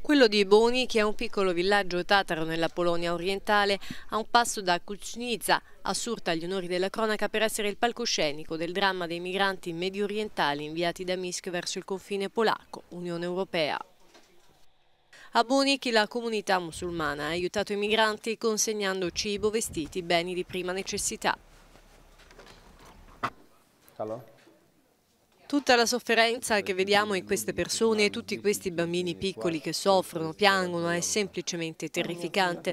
Quello di Boni, che è un piccolo villaggio tataro nella Polonia orientale, a un passo da Kucznica, assurta agli onori della cronaca per essere il palcoscenico del dramma dei migranti medio orientali inviati da Minsk verso il confine polacco, Unione Europea. A Bonichi la comunità musulmana ha aiutato i migranti consegnando cibo, vestiti, beni di prima necessità. Hello. Tutta la sofferenza che vediamo in queste persone e tutti questi bambini piccoli che soffrono, piangono, è semplicemente terrificante.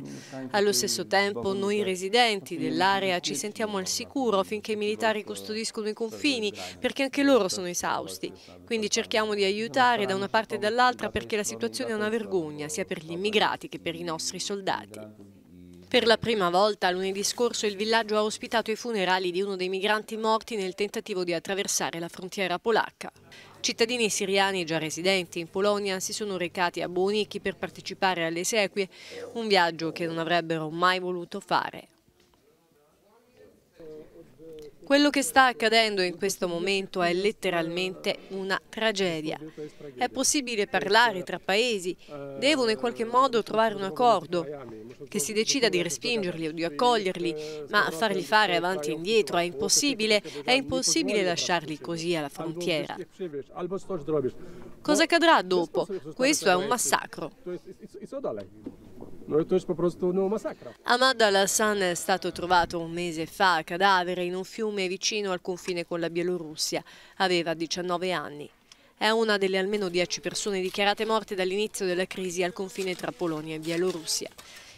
Allo stesso tempo noi residenti dell'area ci sentiamo al sicuro affinché i militari custodiscono i confini perché anche loro sono esausti. Quindi cerchiamo di aiutare da una parte e dall'altra perché la situazione è una vergogna sia per gli immigrati che per i nostri soldati. Per la prima volta lunedì scorso il villaggio ha ospitato i funerali di uno dei migranti morti nel tentativo di attraversare la frontiera polacca. Cittadini siriani già residenti in Polonia si sono recati a Bonichi per partecipare alle esequie, un viaggio che non avrebbero mai voluto fare. Quello che sta accadendo in questo momento è letteralmente una tragedia. È possibile parlare tra paesi, devono in qualche modo trovare un accordo, che si decida di respingerli o di accoglierli, ma farli fare avanti e indietro è impossibile, è impossibile lasciarli così alla frontiera. Cosa accadrà dopo? Questo è un massacro. Ahmad al-Hassan è stato trovato un mese fa cadavere in un fiume vicino al confine con la Bielorussia. Aveva 19 anni. È una delle almeno 10 persone dichiarate morte dall'inizio della crisi al confine tra Polonia e Bielorussia.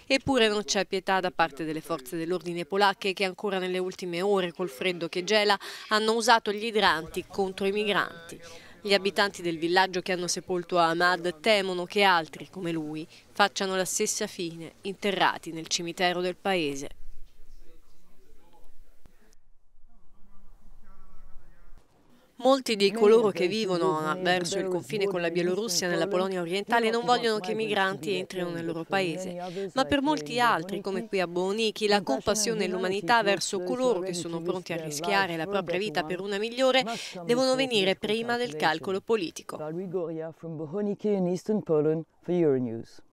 Eppure non c'è pietà da parte delle forze dell'ordine polacche che ancora nelle ultime ore, col freddo che gela, hanno usato gli idranti contro i migranti. Gli abitanti del villaggio che hanno sepolto Ahmad temono che altri, come lui, facciano la stessa fine, interrati nel cimitero del paese. Molti di coloro che eh, vivono ah, eh, verso il confine con la Bielorussia nella Polonia orientale non vogliono che i migranti entrino nel loro paese, ma per molti altri, come qui a Bonichi, la compassione e l'umanità verso coloro che sono pronti a rischiare la propria vita per una migliore devono venire prima del calcolo politico.